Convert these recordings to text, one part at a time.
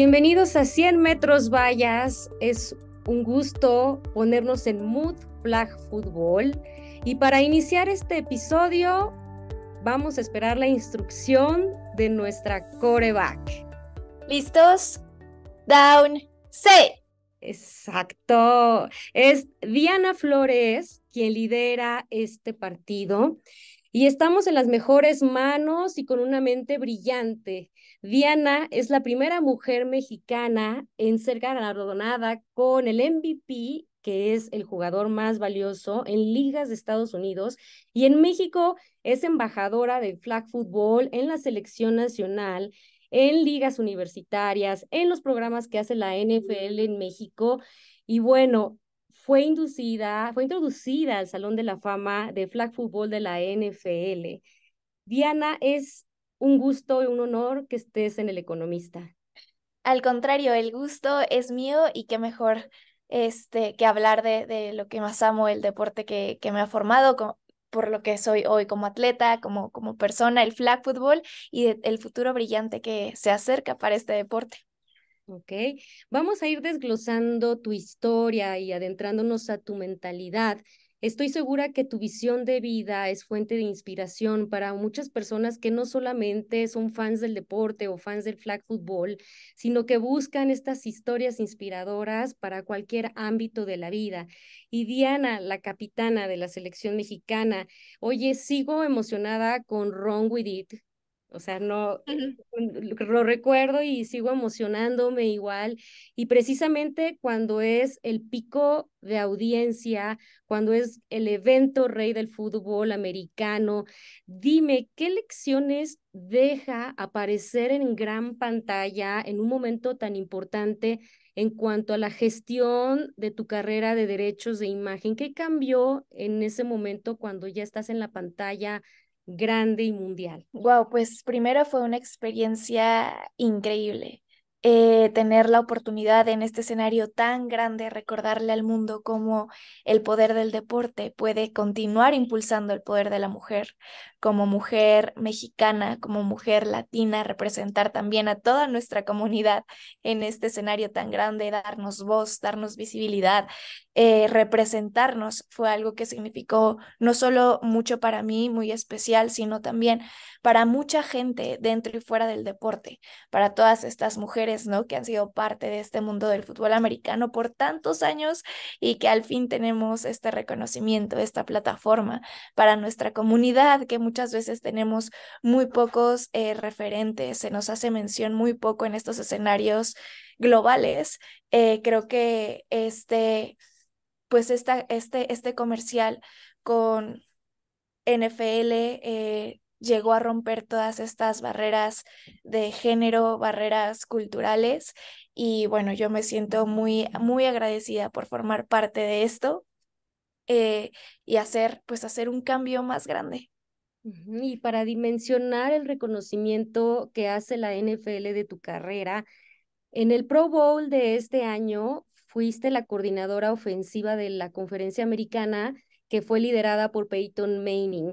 Bienvenidos a 100 metros vallas. Es un gusto ponernos en mood flag Football Y para iniciar este episodio, vamos a esperar la instrucción de nuestra coreback. ¿Listos? Down, C. Exacto. Es Diana Flores quien lidera este partido. Y estamos en las mejores manos y con una mente brillante Diana es la primera mujer mexicana en ser galardonada con el MVP que es el jugador más valioso en ligas de Estados Unidos y en México es embajadora del flag football en la selección nacional, en ligas universitarias, en los programas que hace la NFL en México y bueno, fue inducida, fue introducida al Salón de la Fama de flag football de la NFL. Diana es un gusto y un honor que estés en El Economista. Al contrario, el gusto es mío y qué mejor este, que hablar de, de lo que más amo, el deporte que, que me ha formado, por lo que soy hoy como atleta, como, como persona, el flag football y el futuro brillante que se acerca para este deporte. Ok, vamos a ir desglosando tu historia y adentrándonos a tu mentalidad Estoy segura que tu visión de vida es fuente de inspiración para muchas personas que no solamente son fans del deporte o fans del flag football, sino que buscan estas historias inspiradoras para cualquier ámbito de la vida. Y Diana, la capitana de la selección mexicana, oye, sigo emocionada con Wrong With It, o sea, no lo recuerdo y sigo emocionándome igual. Y precisamente cuando es el pico de audiencia, cuando es el evento rey del fútbol americano, dime qué lecciones deja aparecer en gran pantalla en un momento tan importante en cuanto a la gestión de tu carrera de derechos de imagen. ¿Qué cambió en ese momento cuando ya estás en la pantalla? grande y mundial? Wow, pues primero fue una experiencia increíble. Eh, tener la oportunidad en este escenario tan grande, recordarle al mundo cómo el poder del deporte puede continuar impulsando el poder de la mujer, como mujer mexicana, como mujer latina, representar también a toda nuestra comunidad en este escenario tan grande, darnos voz, darnos visibilidad, eh, representarnos, fue algo que significó no solo mucho para mí, muy especial, sino también para mucha gente dentro y fuera del deporte, para todas estas mujeres, ¿no? Que han sido parte de este mundo del fútbol americano por tantos años y que al fin tenemos este reconocimiento, esta plataforma para nuestra comunidad que muchas veces tenemos muy pocos eh, referentes, se nos hace mención muy poco en estos escenarios globales. Eh, creo que este, pues esta, este, este comercial con NFL eh, llegó a romper todas estas barreras de género, barreras culturales. Y bueno, yo me siento muy, muy agradecida por formar parte de esto y hacer, pues hacer un cambio más grande. Y para dimensionar el reconocimiento que hace la NFL de tu carrera, en el Pro Bowl de este año fuiste la coordinadora ofensiva de la conferencia americana que fue liderada por Peyton Manning.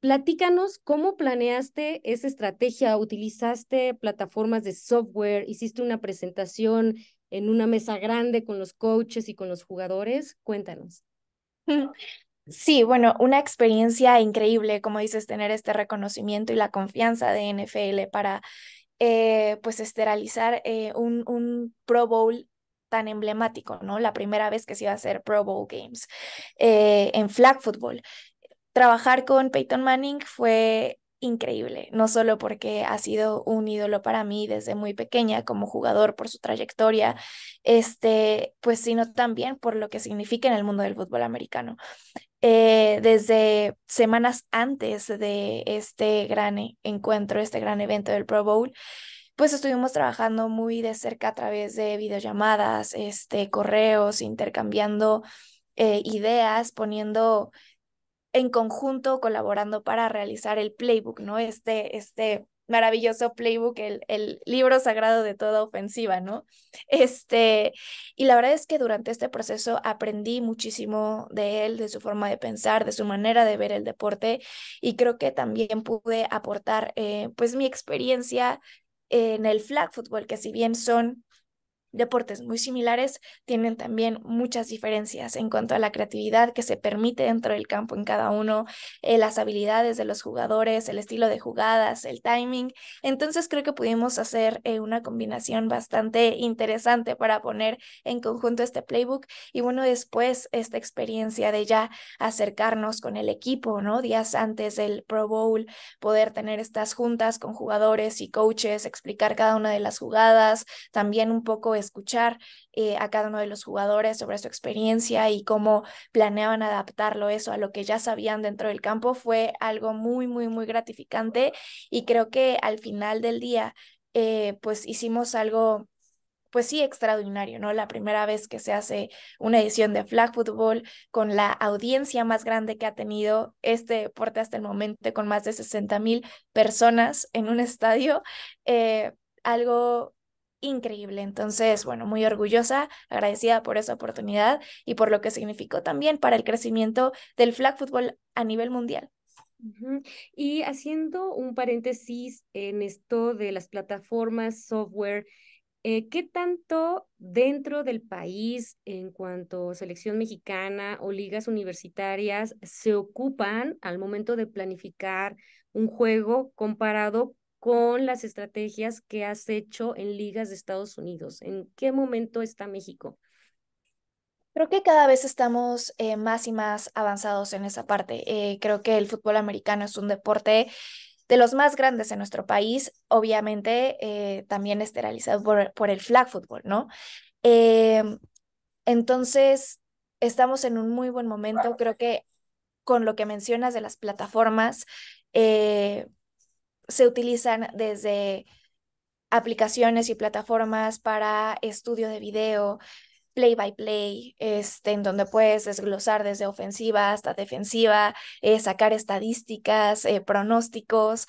Platícanos cómo planeaste esa estrategia, utilizaste plataformas de software, hiciste una presentación en una mesa grande con los coaches y con los jugadores. Cuéntanos. Sí, bueno, una experiencia increíble, como dices, tener este reconocimiento y la confianza de NFL para eh, pues esterilizar eh, un, un Pro Bowl tan emblemático, ¿no? La primera vez que se iba a hacer Pro Bowl Games eh, en flag football. Trabajar con Peyton Manning fue increíble, no solo porque ha sido un ídolo para mí desde muy pequeña como jugador por su trayectoria, este, pues sino también por lo que significa en el mundo del fútbol americano. Eh, desde semanas antes de este gran e, encuentro, este gran evento del Pro Bowl, pues estuvimos trabajando muy de cerca a través de videollamadas, este, correos, intercambiando eh, ideas, poniendo en conjunto colaborando para realizar el playbook, ¿no? Este, este maravilloso playbook, el, el, libro sagrado de toda ofensiva, ¿no? Este, y la verdad es que durante este proceso aprendí muchísimo de él, de su forma de pensar, de su manera de ver el deporte, y creo que también pude aportar, eh, pues, mi experiencia en el flag football, que si bien son deportes muy similares tienen también muchas diferencias en cuanto a la creatividad que se permite dentro del campo en cada uno, eh, las habilidades de los jugadores, el estilo de jugadas, el timing. Entonces creo que pudimos hacer eh, una combinación bastante interesante para poner en conjunto este playbook y bueno, después esta experiencia de ya acercarnos con el equipo, ¿no? Días antes del Pro Bowl, poder tener estas juntas con jugadores y coaches, explicar cada una de las jugadas, también un poco escuchar eh, a cada uno de los jugadores sobre su experiencia y cómo planeaban adaptarlo eso a lo que ya sabían dentro del campo fue algo muy, muy, muy gratificante y creo que al final del día, eh, pues hicimos algo pues sí, extraordinario, ¿no? La primera vez que se hace una edición de Flag Football con la audiencia más grande que ha tenido este deporte hasta el momento, con más de 60 mil personas en un estadio, eh, algo increíble. Entonces, bueno, muy orgullosa, agradecida por esa oportunidad y por lo que significó también para el crecimiento del flag football a nivel mundial. Y haciendo un paréntesis en esto de las plataformas, software, eh, ¿qué tanto dentro del país, en cuanto selección mexicana o ligas universitarias, se ocupan al momento de planificar un juego comparado con con las estrategias que has hecho en ligas de Estados Unidos? ¿En qué momento está México? Creo que cada vez estamos eh, más y más avanzados en esa parte. Eh, creo que el fútbol americano es un deporte de los más grandes en nuestro país, obviamente eh, también esterilizado por, por, el flag football, ¿no? Em, entonces, estamos en un muy buen momento. Creo que con lo que mencionas de las plataformas, eh, se utilizan desde aplicaciones y plataformas para estudio de video, play by play, este, en donde puedes desglosar desde ofensiva hasta defensiva, eh, sacar estadísticas, eh, pronósticos.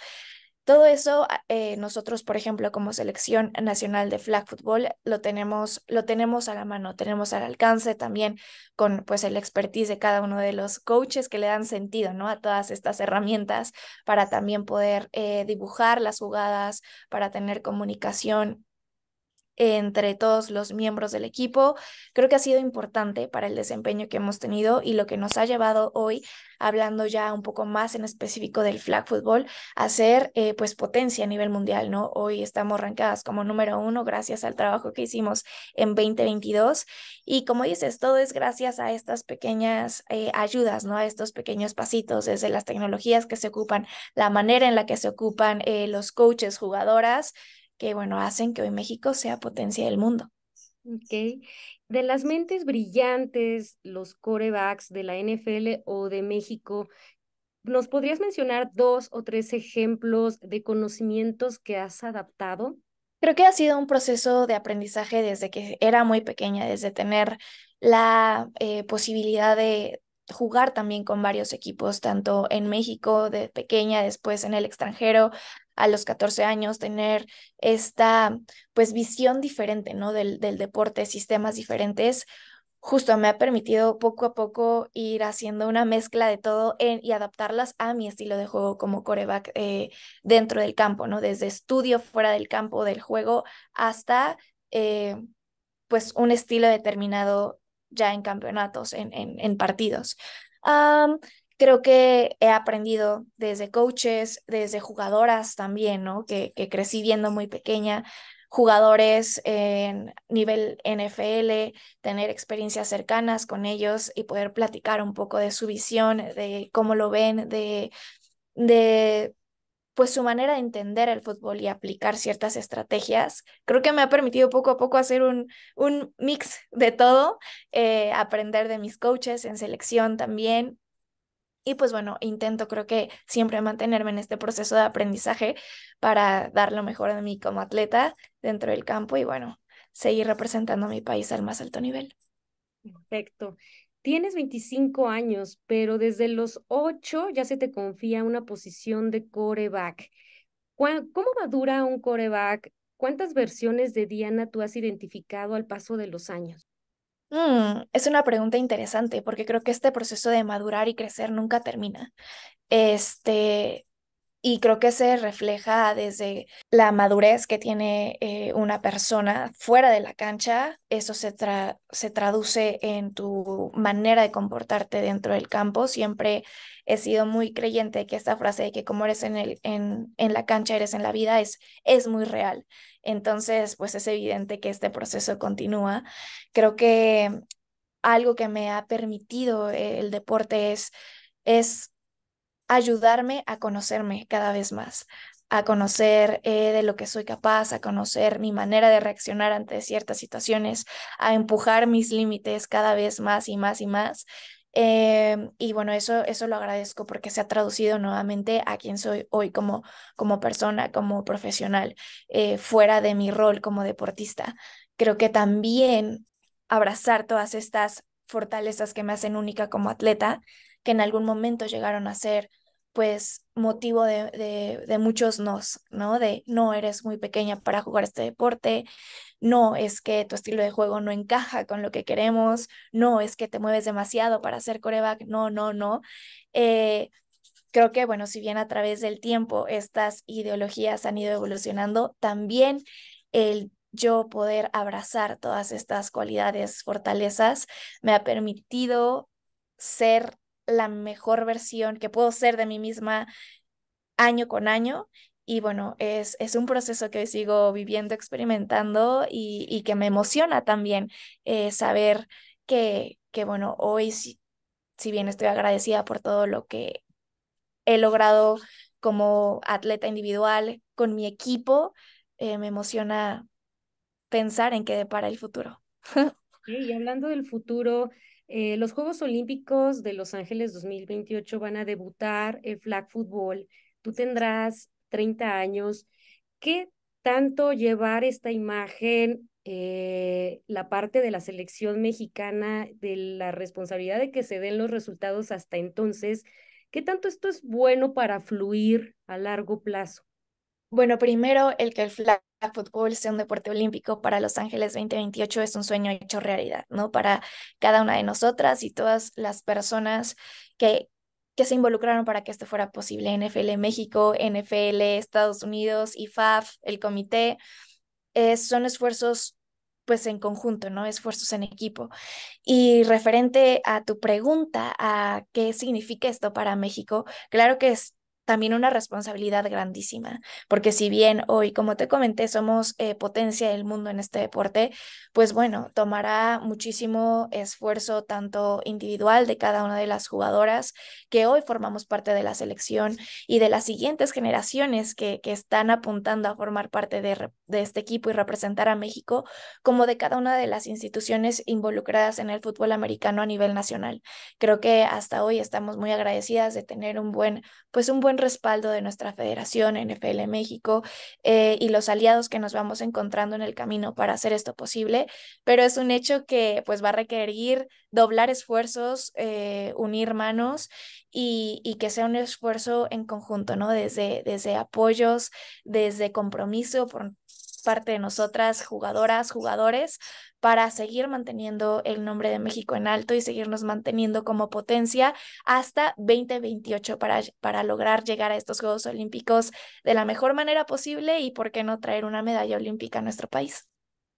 Todo eso ah, eh, nosotros, por ejemplo, como selección nacional de flag football, lo tenemos, lo tenemos a la mano, tenemos al alcance también con pues el expertise de cada uno de los coaches que le dan sentido, ¿no? A todas estas herramientas para también poder eh, dibujar las jugadas, para tener comunicación entre todos los miembros del equipo. Creo que ha sido importante para el desempeño que hemos tenido y lo que nos ha llevado hoy, hablando ya un poco más en específico del flag football, a ser eh, pues potencia a nivel mundial, ¿no? Hoy estamos arrancadas como número uno gracias al trabajo que hicimos en 2022 y como dices, todo es gracias a estas pequeñas eh, ayudas, ¿no? A estos pequeños pasitos, desde las tecnologías que se ocupan, la manera en la que se ocupan eh, los coaches, jugadoras, que, bueno, hacen que hoy México sea potencia del mundo. Ok. De las mentes brillantes, los corebacks de la NFL o de México, ¿nos podrías mencionar dos o tres ejemplos de conocimientos que has adaptado? Creo que ha sido un proceso de aprendizaje desde que era muy pequeña, desde tener la eh, posibilidad de jugar también con varios equipos, tanto en México de pequeña, después en el extranjero, a los 14 años, tener esta pues visión diferente, ¿no? Del, del deporte, sistemas diferentes, justo me ha permitido poco a poco ir haciendo una mezcla de todo en, y adaptarlas a mi estilo de juego como coreback eh, dentro del campo, ¿no? Desde estudio fuera del campo del juego hasta eh, pues un estilo determinado ya en campeonatos, en, en, partidos creo que he aprendido desde coaches, desde jugadoras también, ¿no? Que, crecí viendo muy pequeña, jugadores en nivel NFL, tener experiencias cercanas con ellos y poder platicar un poco de su visión, de cómo lo ven, de, de pues su manera de entender el fútbol y aplicar ciertas estrategias. Creo que me ha permitido poco a poco hacer un, un mix de todo, eh, aprender de mis coaches en selección también y pues bueno, intento creo que siempre mantenerme en este proceso de aprendizaje para dar lo mejor de mí como atleta dentro del campo y bueno, seguir representando a mi país al más alto nivel. Perfecto. Tienes 25 años, pero desde los 8 ya se te confía una posición de coreback. ¿Cómo madura un coreback? ¿Cuántas versiones de Diana tú has identificado al paso de los años? Mm, es una pregunta interesante porque creo que este proceso de madurar y crecer nunca termina. Este, y creo que se refleja desde la madurez que tiene eh, una persona fuera de la cancha. Eso se, se traduce en tu manera de comportarte dentro del campo. Siempre he sido muy creyente que esta frase de que como eres en, el, en, en la cancha, eres en la vida, es, es muy real. Entonces, pues es evidente que este proceso continúa. Creo que algo que me ha permitido el deporte es, es ayudarme a conocerme cada vez más, a conocer eh, de lo que soy capaz, a conocer mi manera de reaccionar ante ciertas situaciones, a empujar mis límites cada vez más y más y más. Em, y bueno, eso, eso lo agradezco porque se ha traducido nuevamente a quien soy hoy como, como persona, como profesional, eh, fuera de mi rol como deportista. Creo que también abrazar todas estas fortalezas que me hacen única como atleta, que en algún momento llegaron a ser pues motivo de, muchos nos, ¿no? De no eres muy pequeña para jugar este deporte, no es que tu estilo de juego no encaja con lo que queremos, no es que te mueves demasiado para hacer coreback, no, no, no. Eh, creo que, bueno, si bien a través del tiempo estas ideologías han ido evolucionando, también el yo poder abrazar todas estas cualidades, fortalezas, me ha permitido ser la mejor versión que puedo ser de mí misma año con año. Y bueno, es, es un proceso que sigo viviendo, experimentando y, que me emociona también eh, saber que, que, bueno, hoy, si, si bien estoy agradecida por todo lo que he logrado como atleta individual con mi equipo, eh, me emociona pensar en qué depara el futuro. Y hablando del futuro, eh, los Juegos Olímpicos de Los Ángeles 2028 van a debutar el flag football. Tú tendrás 30 años. ¿Qué tanto llevar esta imagen, eh, la parte de la selección mexicana, de la responsabilidad de que se den los resultados hasta entonces? ¿Qué tanto esto es bueno para fluir a largo plazo? Bueno, primero el que el flag fútbol sea un deporte olímpico para Los Ángeles 2028 es un sueño hecho realidad, ¿no? Para cada una de nosotras y todas las personas que, que se involucraron para que esto fuera posible. NFL México, NFL Estados Unidos, y FAF, el comité, son esfuerzos pues en conjunto, ¿no? Esfuerzos en equipo. Y referente a tu pregunta, a qué significa esto para México, claro que es también una responsabilidad grandísima, porque si bien hoy, como te comenté, somos eh, potencia del mundo en este deporte, pues bueno, tomará muchísimo esfuerzo tanto individual de cada una de las jugadoras que hoy formamos parte de la selección y de las siguientes generaciones que, que están apuntando a formar parte de, de este equipo y representar a México, como de cada una de las instituciones involucradas en el fútbol americano a nivel nacional. Creo que hasta hoy estamos muy agradecidas de tener un buen, pues un buen respaldo de nuestra federación NFL México eh, y los aliados que nos vamos encontrando en el camino para hacer esto posible, pero es un hecho que pues va a requerir doblar esfuerzos, eh, unir manos y, que sea un esfuerzo en conjunto, ¿no? Desde, desde apoyos, desde compromiso por, parte de nosotras, jugadoras, jugadores, para seguir manteniendo el nombre de México en alto y seguirnos manteniendo como potencia hasta 2028 para, para lograr llegar a estos Juegos Olímpicos de la mejor manera posible y, ¿por qué no traer una medalla olímpica a nuestro país?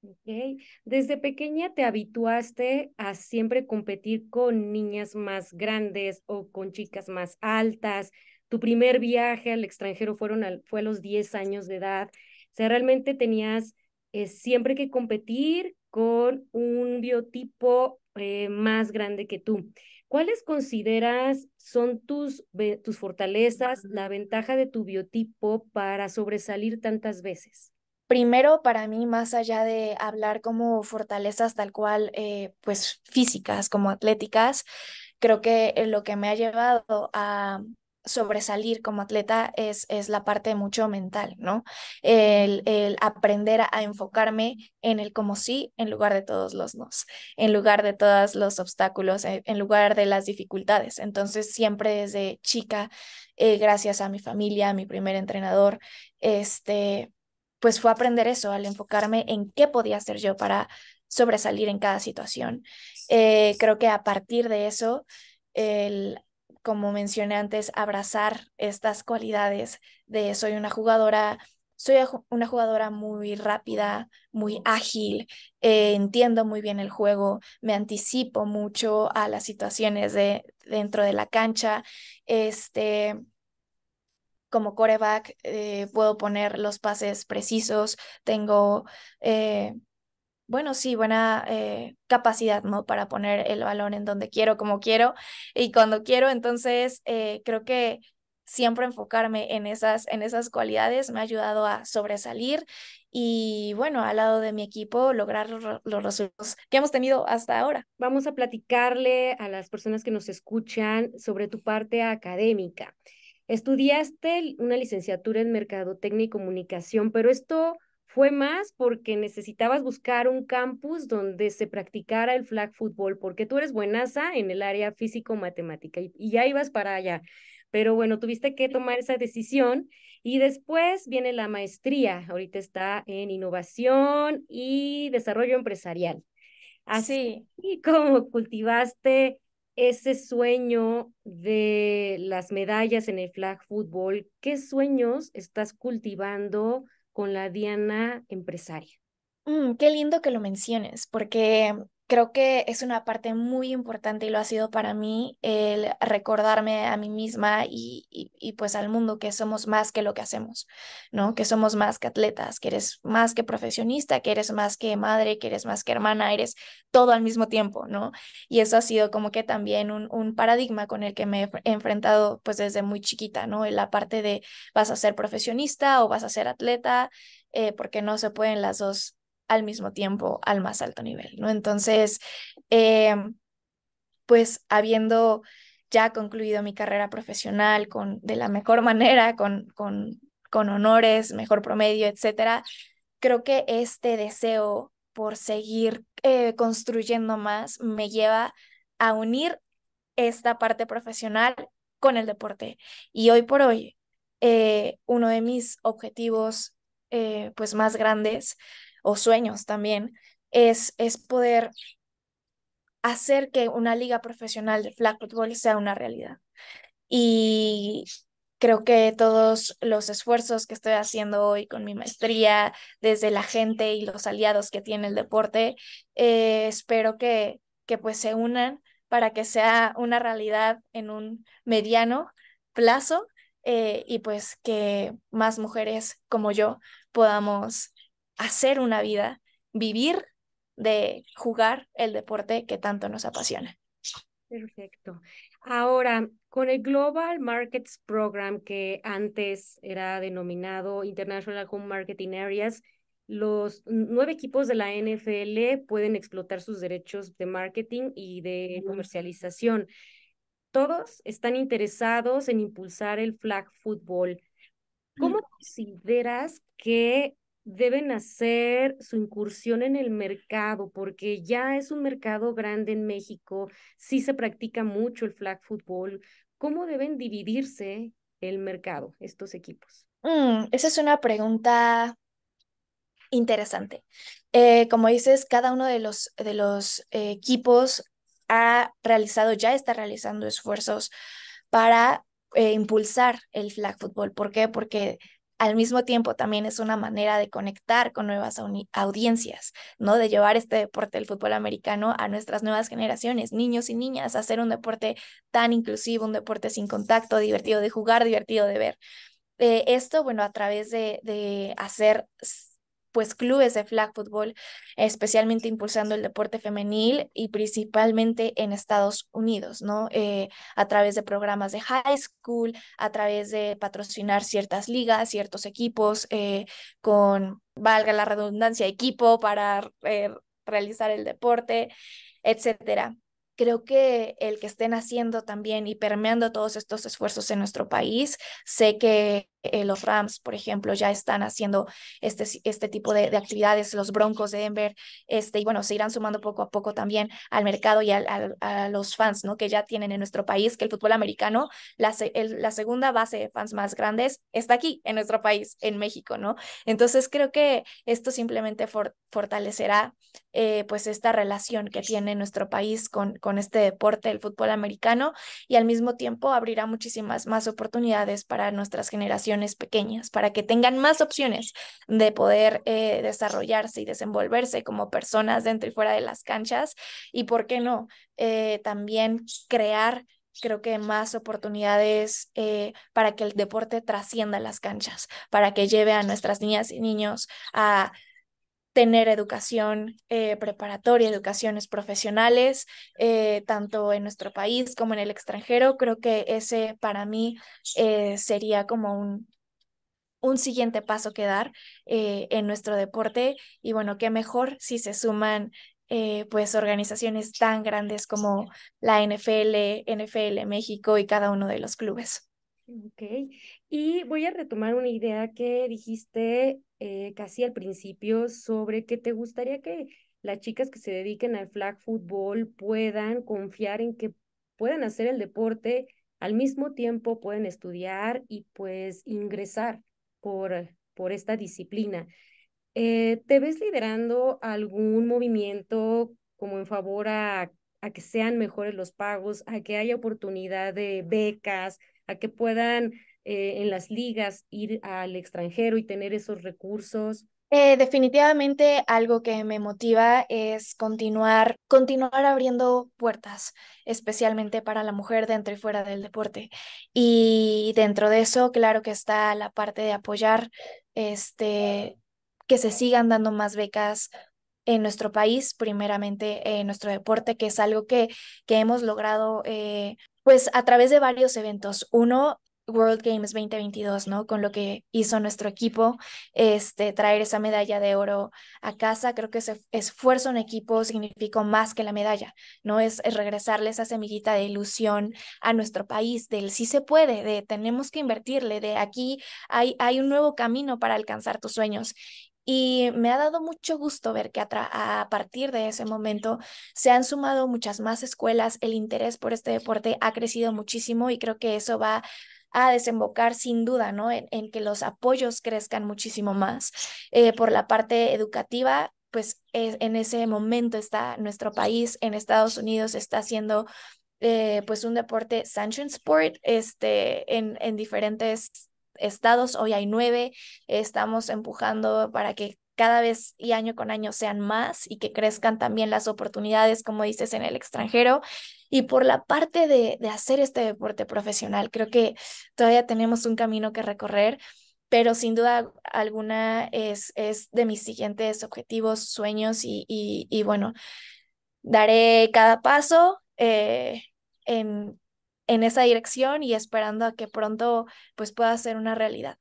Ok Desde pequeña te habituaste a siempre competir con niñas más grandes o con chicas más altas. Tu primer viaje al extranjero fueron fue a los 10 años de edad. O sea, realmente tenías eh, siempre que competir con un biotipo eh, más grande que tú. ¿Cuáles consideras son tus, tus fortalezas, la ventaja de tu biotipo para sobresalir tantas veces? Primero, para mí, más allá de hablar como fortalezas tal cual, eh, pues físicas, como atléticas, creo que lo que me ha llevado a sobresalir como atleta es, es la parte mucho mental, ¿no? El, aprender a enfocarme en el como sí en lugar de todos los nos, en lugar de todos los obstáculos, eh, en, lugar de las dificultades. Entonces, siempre desde chica, eh, gracias a mi familia, a mi primer entrenador, este, pues fue aprender eso, al enfocarme en qué podía hacer yo para sobresalir en cada situación. Eh, creo que a partir de eso, el como mencioné antes, abrazar estas cualidades de soy una jugadora, soy una jugadora muy rápida, muy ágil, eh, entiendo muy bien el juego, me anticipo mucho a las situaciones de, dentro de la cancha, este, como coreback eh, puedo poner los pases precisos, tengo eh, bueno, sí, buena eh, capacidad, ¿no? Para poner el balón en donde quiero, como quiero y cuando quiero. Entonces, eh, creo que siempre enfocarme en esas, en esas cualidades me ha ayudado a sobresalir y bueno, al lado de mi equipo lograr los resultados que hemos tenido hasta ahora. Vamos a platicarle a las personas que nos escuchan sobre tu parte académica. Estudiaste una licenciatura en Mercadotecnia y Comunicación, pero esto fue más porque necesitabas buscar un campus donde se practicara el flag football, porque tú eres buenaza en el área físico-matemática y, ya ibas para allá. Pero bueno, tuviste que tomar esa decisión y después viene la maestría. Ahorita está en innovación y desarrollo empresarial. Así Y como cultivaste ese sueño de las medallas en el flag football. ¿qué sueños estás cultivando? con la Diana empresaria. Mm, qué lindo que lo menciones, porque creo que es una parte muy importante y lo ha sido para mí el recordarme a mí misma y, y, pues al mundo que somos más que lo que hacemos, ¿no? Que somos más que atletas, que eres más que profesionista, que eres más que madre, que eres más que hermana, eres todo al mismo tiempo, ¿no? Y eso ha sido como que también un, paradigma con el que me he enfrentado pues desde muy chiquita, ¿no? la parte de vas a ser profesionista o vas a ser atleta, eh, porque no se pueden las dos al mismo tiempo al más alto nivel, ¿no? Entonces, em, pues habiendo ya concluido mi carrera profesional con, de la mejor manera, con, con, con honores, mejor promedio, etcétera, creo que este deseo por seguir eh, construyendo más me lleva a unir esta parte profesional con el deporte. Y hoy por hoy, eh, uno de mis objetivos eh, pues más grandes o sueños también, es, es poder hacer que una liga profesional de flag football sea una realidad. Y creo que todos los esfuerzos que estoy haciendo hoy con mi maestría, desde la gente y los aliados que tiene el deporte, eh, espero que, que pues se unan para que sea una realidad en un mediano plazo eh, y pues que más mujeres como yo podamos hacer una vida, vivir de jugar el deporte que tanto nos apasiona. Perfecto. Ahora, con el Global Markets Program, que antes era denominado International Home Marketing Areas, los nueve equipos de la NFL pueden explotar sus derechos de marketing y de comercialización. Todos están interesados en impulsar el flag football. ¿Cómo mm. consideras que deben hacer su incursión en el mercado, porque ya es un mercado grande en México, sí se practica mucho el flag football. ¿Cómo deben dividirse el mercado estos equipos? Mm, esa es una pregunta interesante. Eh, como dices, cada uno de los, de los equipos ha realizado, ya está realizando esfuerzos para eh, impulsar el flag football. ¿Por qué? Porque al mismo tiempo también es una manera de conectar con nuevas audiencias, ¿no? De llevar este deporte, del fútbol americano, a nuestras nuevas generaciones, niños y niñas, hacer un deporte tan inclusivo, un deporte sin contacto, divertido de jugar, divertido de ver. Eh, esto, bueno, a través de, de hacer pues clubes de flag football, especialmente impulsando el deporte femenil y principalmente en Estados Unidos, ¿no? Eh, a través de programas de high school, a través de patrocinar ciertas ligas, ciertos equipos, eh, con, valga la redundancia, equipo para eh, realizar el deporte, etcétera. Creo que el que estén haciendo también y permeando todos estos esfuerzos en nuestro país, sé que eh, los Rams, por ejemplo, ya están haciendo este, este tipo de, actividades, los Broncos de Denver, este, y bueno, se irán sumando poco a poco también al mercado y a los fans, ¿no? Que ya tienen en nuestro país, que el fútbol americano, la, segunda base de fans más grandes está aquí, en nuestro país, en México, ¿no? Entonces creo que esto simplemente fortalecerá eh, pues esta relación que tiene nuestro país con, con este deporte, el fútbol americano, y al mismo tiempo abrirá muchísimas más oportunidades para nuestras generaciones pequeñas, para que tengan más opciones de poder eh, desarrollarse y desenvolverse como personas dentro y fuera de las canchas. Y por qué no, eh, también crear creo que más oportunidades eh, para que el deporte trascienda las canchas, para que lleve a nuestras niñas y niños a tener educación eh, preparatoria, educaciones profesionales, eh, tanto en nuestro país como en el extranjero. Creo que ese para mí eh, sería como un, un siguiente paso que dar en nuestro deporte. Y bueno, qué mejor si se suman pues organizaciones tan grandes como la NFL, NFL México y cada uno de los clubes. Ok, y voy a retomar una idea que dijiste eh, casi al principio sobre que te gustaría que las chicas que se dediquen al flag football puedan confiar en que puedan hacer el deporte, al mismo tiempo pueden estudiar y pues ingresar por, por esta disciplina. Eh, ¿Te ves liderando algún movimiento como en favor a, a que sean mejores los pagos, a que haya oportunidad de becas, a que puedan eh, en las ligas, ir al extranjero y tener esos recursos? Eh, definitivamente algo que me motiva es continuar, continuar abriendo puertas, especialmente para la mujer dentro y fuera del deporte. Y dentro de eso, claro que está la parte de apoyar este, que se sigan dando más becas en nuestro país, primeramente en nuestro deporte, que es algo que, que hemos logrado eh, pues a través de varios eventos. Uno, World Games 2022, ¿no? Con lo que hizo nuestro equipo, este, traer esa medalla de oro a casa, creo que ese esfuerzo en equipo significó más que la medalla, ¿no? Es, regresarle esa semillita de ilusión a nuestro país, del sí se puede, de tenemos que invertirle, de aquí hay, hay un nuevo camino para alcanzar tus sueños. Y me ha dado mucho gusto ver que a, a, partir de ese momento se han sumado muchas más escuelas, el interés por este deporte ha crecido muchísimo y creo que eso va a desembocar sin duda, ¿no? En, que los apoyos crezcan muchísimo más. Eh, por la parte educativa, pues e, en ese momento está nuestro país, en Estados Unidos está haciendo eh, pues un deporte sanction sport, este, en diferentes estados, hoy hay nueve, estamos empujando para que cada vez y año con año sean más y que crezcan también las oportunidades, como dices, en el extranjero. Y por la parte de, hacer este deporte profesional, creo que todavía tenemos un camino que recorrer, pero sin duda alguna es, es de mis siguientes objetivos, sueños y, y, bueno, daré cada paso eh, en, esa dirección y esperando a que pronto pues pueda ser una realidad.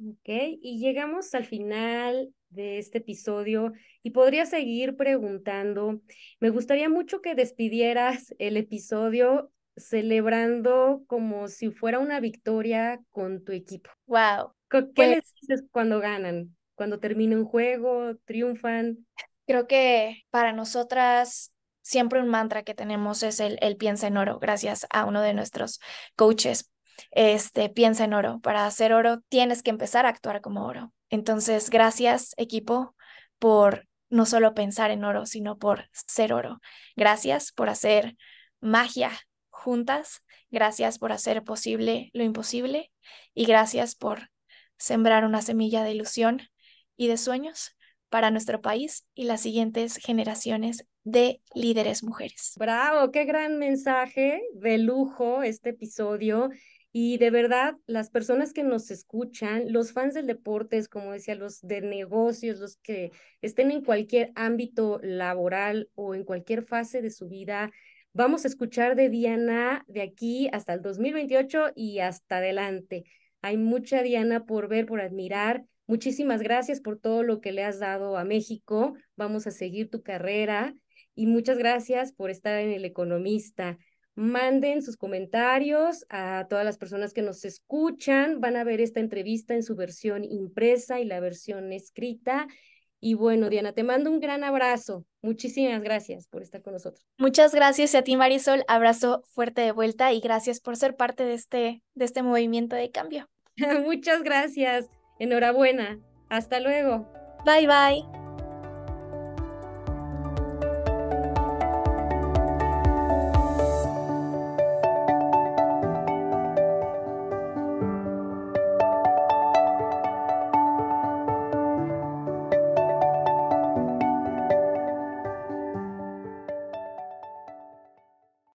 Ok, y llegamos al final de este episodio y podría seguir preguntando. Me gustaría mucho que despidieras el episodio celebrando como si fuera una victoria con tu equipo. Wow. ¿Qué les pues dices cuando ganan? Cuando termina un juego, triunfan. Creo que para nosotras siempre un mantra que tenemos es el, el piensa en oro, gracias a uno de nuestros coaches. Este, piensa en oro. Para hacer oro tienes que empezar a actuar como oro. Entonces, gracias equipo por no solo pensar en oro, sino por ser oro. Gracias por hacer magia juntas, gracias por hacer posible lo imposible y gracias por sembrar una semilla de ilusión y de sueños para nuestro país y las siguientes generaciones de líderes mujeres. Bravo, qué gran mensaje de lujo este episodio. Y de verdad, las personas que nos escuchan, los fans del deporte, como decía, los de negocios, los que estén en cualquier ámbito laboral o en cualquier fase de su vida, vamos a escuchar de Diana de aquí hasta el 2028 y hasta adelante. Hay mucha Diana por ver, por admirar. Muchísimas gracias por todo lo que le has dado a México. Vamos a seguir tu carrera y muchas gracias por estar en El Economista. Manden sus comentarios a todas las personas que nos escuchan. Van a ver esta entrevista en su versión impresa y la versión escrita. Y bueno, Diana, te mando un gran abrazo. Muchísimas gracias por estar con nosotros. Muchas gracias a ti, Marisol. Abrazo fuerte de vuelta y gracias por ser parte de este, de este movimiento de cambio. Muchas gracias. Enhorabuena. Hasta luego. Bye bye.